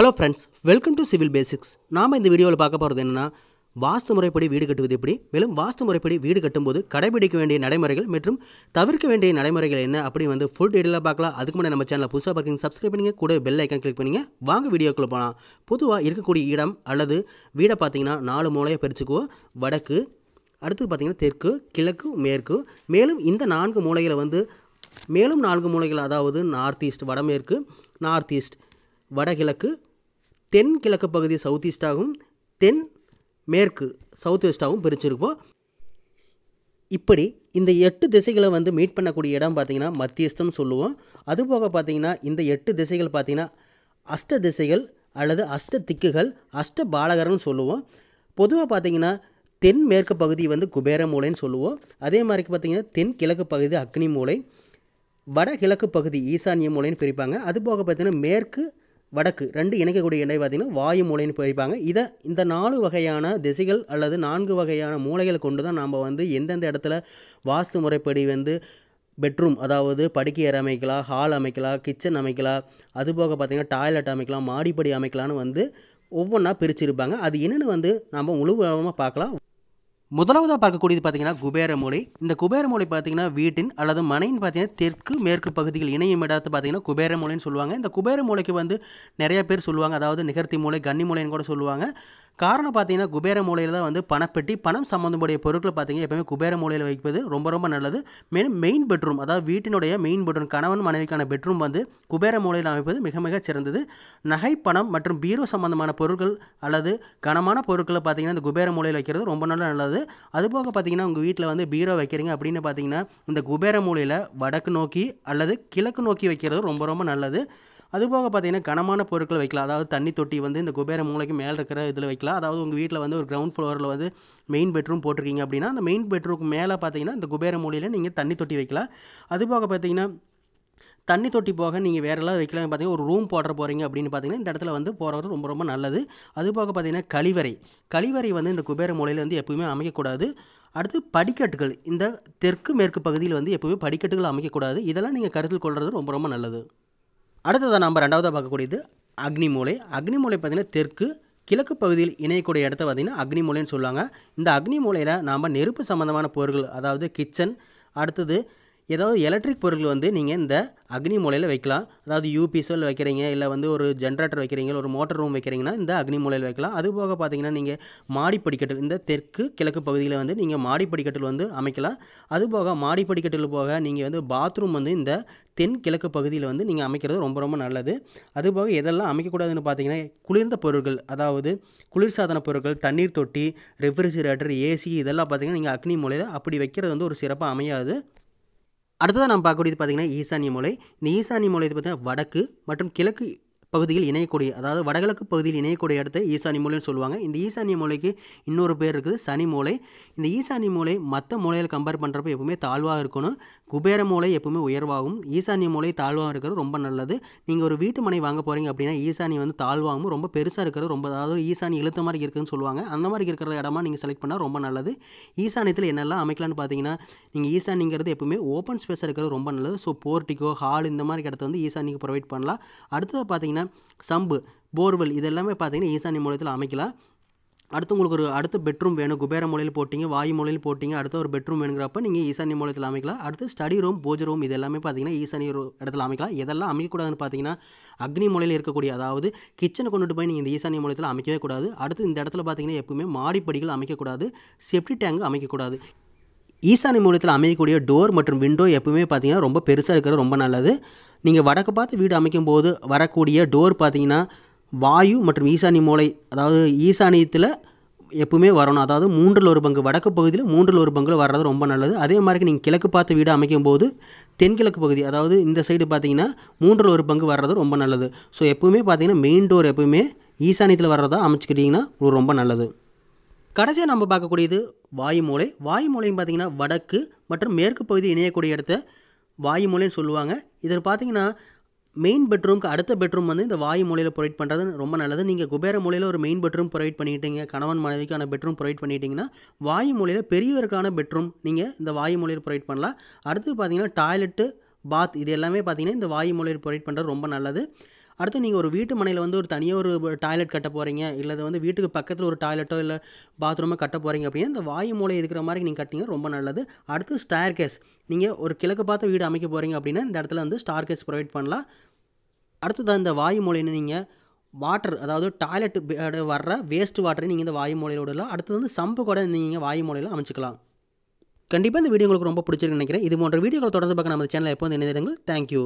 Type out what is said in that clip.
hello friends welcome to civil basics நாம் இந்த வீடியோவில் பார்க்க போகிறது என்னென்னா வாஸ்து முறைப்படி வீடு கட்டுவது எப்படி மேலும் வாஸ்து முறைப்படி வீடு கட்டும்போது கடைபிடிக்க வேண்டிய நடைமுறைகள் மற்றும் தவிர்க்க வேண்டிய நடைமுறைகள் என்ன அப்படி வந்து ஃபுல் டீட்டெயிலாக பார்க்கலாம் அதுக்கு முன்னாடி நம்ம சேனலில் புதுசாக பார்க்கிங்க சப்ஸ்கிரைப் பண்ணிங்க கூட பெல் ஐக்கன் கிளிக் பண்ணிங்க வாங்க வீடியோக்குள்ளே போகலாம் பொதுவாக இருக்கக்கூடிய இடம் அல்லது வீடை பார்த்தீங்கன்னா நாலு மூலையை பிரிச்சுக்குவோம் வடக்கு அடுத்து பார்த்திங்கன்னா தெற்கு கிழக்கு மேற்கு மேலும் இந்த நான்கு மூலையில் வந்து மேலும் நான்கு மூலைகள் அதாவது நார்த் ஈஸ்ட் வடமேற்கு நார்த் ஈஸ்ட் வடகிழக்கு தென் கிழக்கு பகுதி சவுத் ஈஸ்டாகவும் தென் மேற்கு சவுத் வெஸ்ட்டாகவும் பிரிச்சிருப்போம் இப்படி இந்த எட்டு திசைகளை வந்து மீட் பண்ணக்கூடிய இடம் பார்த்திங்கன்னா மத்தியஸ்தம் சொல்லுவோம் அதுபோக பார்த்திங்கன்னா இந்த எட்டு திசைகள் பார்த்திங்கன்னா அஷ்ட திசைகள் அல்லது அஷ்ட திக்குகள் அஷ்ட பாலகர்னு சொல்லுவோம் பொதுவாக பார்த்திங்கன்னா தென் மேற்கு பகுதி வந்து குபேர மூலைன்னு சொல்லுவோம் அதே மாதிரி பார்த்திங்கன்னா தென் கிழக்கு பகுதி அக்னி மூலை வடகிழக்கு பகுதி ஈசானிய மூலைன்னு பிரிப்பாங்க அதுபோக பார்த்திங்கன்னா மேற்கு வடக்கு ரெண்டு இணைக்கக்கூடிய இணை பார்த்திங்கன்னா வாயு மூளைன்னு போய்ப்பாங்க இதை இந்த நாலு வகையான திசைகள் அல்லது நான்கு வகையான மூளைகளை கொண்டு தான் நாம் வந்து எந்தெந்த இடத்துல வாஸ்து முறைப்படி வந்து பெட்ரூம் அதாவது படுக்கையறை அமைக்கலாம் ஹால் அமைக்கலாம் கிச்சன் அமைக்கலாம் அதுபோக பார்த்திங்கன்னா டாய்லெட் அமைக்கலாம் மாடிப்படி அமைக்கலாம்னு வந்து ஒவ்வொன்றா பிரிச்சிருப்பாங்க அது என்னென்னு வந்து நம்ம முழுவதமாக பார்க்கலாம் முதலாவதாக பார்க்கக்கூடியது பார்த்தீங்கன்னா குபேர மூலை இந்த குபேர மூலை பார்த்தீங்கன்னா வீட்டின் அல்லது மனையின் பார்த்தீங்கன்னா தெற்கு மேற்கு பகுதியில் இணையும் இடத்து பார்த்தீங்கன்னா குபேர மூலைன்னு சொல்லுவாங்க இந்த குபேர மூலைக்கு வந்து நிறைய பேர் சொல்லுவாங்க அதாவது நிகர்த்தி மூலை கன்னி மூலைன்னு கூட சொல்லுவாங்க காரணம் பார்த்தீங்கன்னா குபேர மூலையில் தான் வந்து பணப்பெட்டி பணம் சம்மந்தமுடைய பொருட்களை பார்த்தீங்கன்னா எப்பவுமே குபேர மூலையில் வைப்பது ரொம்ப ரொம்ப நல்லது மேலும் மெயின் பெட்ரூம் அதாவது வீட்டினுடைய மெயின் பெட்ரூம் கணவன் மனைவிக்கான பெட்ரூம் வந்து குபேர மூலையில் அமைப்பது மிக மிக சிறந்தது நகை பணம் மற்றும் பீரோ சம்பந்தமான பொருட்கள் அல்லது கனமான பொருட்களை பார்த்தீங்கன்னா இந்த குபேர மூலையில் வைக்கிறது ரொம்ப நல்ல நல்லது அதுபோக பார்த்தீங்கன்னா உங்கள் வீட்டில் வந்து பீரோ வைக்கிறீங்க அப்படின்னு பார்த்தீங்கன்னா இந்த குபேர மூலையில் வடக்கு நோக்கி அல்லது கிழக்கு நோக்கி வைக்கிறது ரொம்ப ரொம்ப நல்லது அதுபோக பார்த்தீங்கன்னா கனமான பொருட்கள் வைக்கலாம் அதாவது தண்ணி தொட்டி வந்து இந்த குபேர மூளைக்கு மேலே இருக்கிற இதில் வைக்கலாம் அதாவது உங்கள் வீட்டில் வந்து ஒரு கிரவுண்ட் ஃப்ளோரில் வந்து மெயின் பெட்ரூம் போட்டிருக்கீங்க அப்படின்னா அந்த மெயின் பெட்ரூம் மேலே பார்த்தீங்கன்னா இந்த குபேர மூலையில் நீங்கள் தண்ணி தொட்டி வைக்கலாம் அதுபோக பார்த்தீங்கன்னா தண்ணி தொட்டி போக நீங்கள் வேறு எல்லாம் வைக்கலாம் பார்த்தீங்கன்னா ஒரு ரூம் போடுற போகிறீங்க அப்படின்னு பார்த்தீங்கன்னா இந்த இடத்துல வந்து போகிறது ரொம்ப ரொம்ப நல்லது அது போக கழிவறை கழிவறை வந்து இந்த குபேர மூலையில் வந்து எப்பவுமே அமைக்கக்கூடாது அடுத்து படிக்கட்டுகள் இந்த தெற்கு மேற்கு பகுதியில் வந்து எப்பவுமே படிக்கட்டுகள் அமைக்கக்கூடாது இதெல்லாம் நீங்கள் கருத்தில் கொள்வது ரொம்ப ரொம்ப நல்லது அடுத்ததாக நம்ம ரெண்டாவதாக பார்க்கக்கூடியது அக்னிமூலை அக்னிமூலை பார்த்திங்கன்னா தெற்கு கிழக்கு பகுதியில் இணையக்கூடிய இடத்த பார்த்திங்கன்னா அக்னிமூலைன்னு சொல்லுவாங்க இந்த அக்னிமூலையில் நாம் நெருப்பு சம்மந்தமான பொருட்கள் அதாவது கிச்சன் அடுத்தது ஏதாவது எலக்ட்ரிக் பொருட்கள் வந்து நீங்கள் இந்த அக்னி மூலையில் வைக்கலாம் அதாவது யூபிஎஸ்எல் வைக்கிறீங்க இல்லை வந்து ஒரு ஜென்ரேட்டர் வைக்கிறீங்க ஒரு மோட்டர் ரூம் வைக்கிறீங்கன்னா இந்த அக்னி மூலையில் வைக்கலாம் அது போக பார்த்தீங்கன்னா நீங்கள் மாடிப்படிக்கட்டில் இந்த தெற்கு கிழக்கு பகுதியில் வந்து நீங்கள் மாடிப்படிக்கட்டில் வந்து அமைக்கலாம் அது போக மாடிப்படிக்கட்டில் போக நீங்கள் வந்து பாத்ரூம் வந்து இந்த தென் கிழக்கு பகுதியில் வந்து நீங்கள் அமைக்கிறது ரொம்ப ரொம்ப நல்லது அதுபோக எதெல்லாம் அமைக்கக்கூடாதுன்னு பார்த்தீங்கன்னா குளிர்ந்த பொருட்கள் அதாவது குளிர்சாதன பொருட்கள் தண்ணீர் தொட்டி ரெஃப்ரிஜிரேட்டர் ஏசி இதெல்லாம் பார்த்தீங்கன்னா நீங்கள் அக்னி மூலையில் அப்படி வைக்கிறது வந்து ஒரு சிறப்பாக அமையாது அடுத்ததாக நம்ம பார்க்கக்கூடியது பார்த்திங்கன்னா ஈசானிய மூலை இந்த ஈசானிய மூலை பார்த்திங்கன்னா வடக்கு மற்றும் கிழக்கு பகுதியில் இணையக்கூடிய அதாவது வடகிழக்கு பகுதியில் இணையக்கூடிய இடத்தை ஈசானி மூலைன்னு சொல்லுவாங்க இந்த ஈசானிய மூலைக்கு இன்னொரு பேர் இருக்குது சனி மூலை இந்த ஈசானிய மூலை மற்ற மூலையில் கம்பேர் பண்ணுறப்ப எப்பவுமே தாழ்வாக இருக்கணும் குபேர மூலை எப்பவுமே உயர்வாகும் ஈசானிய மூலை தாழ்வாக இருக்கிறது ரொம்ப நல்லது நீங்கள் ஒரு வீட்டு மனை வாங்க போகிறீங்க அப்படின்னா ஈசானி வந்து தாழ்வாகவும் ரொம்ப பெருசாக இருக்கிறது ரொம்ப அதாவது ஈசானி இழுத்த மாதிரி இருக்குதுன்னு சொல்லுவாங்க அந்த மாதிரி இருக்கிற இடமா நீங்கள் செலக்ட் பண்ணால் ரொம்ப நல்லது ஈசானியத்தில் என்னெல்லாம் அமைக்கலான்னு பார்த்தீங்கன்னா நீங்கள் ஈசானிங்கிறது எப்பவுமே ஓப்பன் ஸ்பேஸாக இருக்கிறது ரொம்ப நல்லது ஸோ போர்ட்டிக்கோ ஹால் இந்த மாதிரி இடத்த வந்து ஈசானிக்கு ப்ரொவைட் பண்ணலாம் அடுத்தது பார்த்தீங்கன்னா பார்த்திங்கன்னா சம்பு போர்வெல் இதெல்லாமே பார்த்திங்கன்னா ஈசானி மூலத்தில் அமைக்கலாம் அடுத்து உங்களுக்கு ஒரு அடுத்த பெட்ரூம் வேணும் குபேர மூலையில் போட்டிங்க வாயு மூலையில் போட்டிங்க அடுத்த ஒரு பெட்ரூம் வேணுங்கிறப்ப நீங்கள் ஈசானி மூலத்தில் அமைக்கலாம் அடுத்து ஸ்டடி ரூம் பூஜை ரூம் இது எல்லாமே பார்த்தீங்கன்னா ஈசானி இடத்துல அமைக்கலாம் இதெல்லாம் அமைக்கக்கூடாதுன்னு பார்த்தீங்கன்னா அக்னி மூலையில் இருக்கக்கூடிய அதாவது கிச்சனை கொண்டுட்டு போய் நீங்கள் இந்த ஈசானி மூலத்தில் அமைக்கவே கூடாது அடுத்து இந்த இடத்துல பார்த்தீங்கன்னா எப்பவுமே மாடிப்படிகள் அமைக்கக்கூடாது செப்டி டேங்க் அமைக்கக்கூடாது ஈசானி மூலத்தில் அமையக்கூடிய டோர் மற்றும் விண்டோ எப்பவுமே பார்த்திங்கன்னா ரொம்ப பெருசாக இருக்கிறது ரொம்ப நல்லது நீங்கள் வடக்கு பார்த்து வீடு அமைக்கும் போது வரக்கூடிய டோர் பார்த்திங்கன்னா வாயு மற்றும் ஈசானி மூளை அதாவது ஈசானியத்தில் எப்பவுமே வரணும் அதாவது மூன்றில் ஒரு பங்கு வடக்கு பகுதியில் மூன்றில் ஒரு பங்கு வர்றது ரொம்ப நல்லது அதே மாதிரி நீங்கள் கிழக்கு பார்த்து வீடு அமைக்கும் போது தென்கிழக்கு பகுதி அதாவது இந்த சைடு பார்த்திங்கன்னா மூன்றில் ஒரு பங்கு வர்றது ரொம்ப நல்லது ஸோ எப்பவுமே பார்த்திங்கன்னா மெயின் டோர் எப்பவுமே ஈசானியத்தில் வர்றதா அமைச்சிக்கிட்டிங்கன்னா ரொம்ப நல்லது கடைசியாக நம்ம பார்க்கக்கூடியது வாயு வாயுமூலையும் பார்த்திங்கன்னா வடக்கு மற்றும் மேற்கு பகுதி இணையக்கூடிய இடத்த வாயுமூலைன்னு சொல்லுவாங்க இதில் பார்த்தீங்கன்னா மெயின் பெட்ரூம்க்கு அடுத்த பெட்ரூம் வந்து இந்த வாயு மூலையில் ப்ரொவைட் பண்ணுறது ரொம்ப நல்லது நீங்கள் குபேர மூலையில் ஒரு மெயின் பெட்ரூம் ப்ரொவைட் பண்ணிட்டீங்க கணவன் மனைவிக்கான பெட்ரூம் ப்ரொவைட் பண்ணிட்டீங்கன்னா வாயு மூலையில் பெரியவருக்கான பெட்ரூம் நீங்கள் இந்த வாயு மூலையில் ப்ரொவைட் பண்ணலாம் அடுத்து பார்த்தீங்கன்னா டாய்லெட்டு பாத் இது எல்லாமே பார்த்தீங்கன்னா இந்த வாயு மூலையில் ப்ரொவைட் பண்ணுறது ரொம்ப நல்லது அடுத்து நீங்கள் ஒரு வீட்டு மனையில் வந்து ஒரு தனியாக ஒரு டாய்லெட் கட்ட போகிறீங்க இல்லை வந்து வீட்டுக்கு பக்கத்தில் ஒரு டாய்லெட்டோ இல்லை பாத்ரூமோ கட்ட போகிறீங்க அப்படின்னா இந்த வாயு மூலை இருக்கிற மாதிரி நீங்கள் கட்டிங்க ரொம்ப நல்லது அடுத்து ஸ்டார் கேஸ் நீங்கள் ஒரு கிழக்கு பார்த்து வீடு அமைக்க போகிறீங்க அப்படின்னா இந்த இடத்துல வந்து ஸ்டார் கேஸ் ப்ரொவைட் பண்ணலாம் அடுத்தது இந்த வாயு மூலையில் நீங்கள் வாட்டர் அதாவது டாய்லெட் வர்ற வேஸ்ட் வாட்டரை நீங்கள் இந்த வாயு மூலையில் விடலாம் அடுத்தது வந்து சம்பு கூட நீங்கள் வாயு மூலையில் அமைச்சிக்கலாம் கண்டிப்பாக இந்த வீடியோ உங்களுக்கு ரொம்ப பிடிச்சிருக்கு நினைக்கிறேன் இது போன்ற வீடியோக்கள் தொடர்ந்து பார்க்க நம்ம சேனலில் எப்போது இணைந்திருங்கள் தேங்க்யூ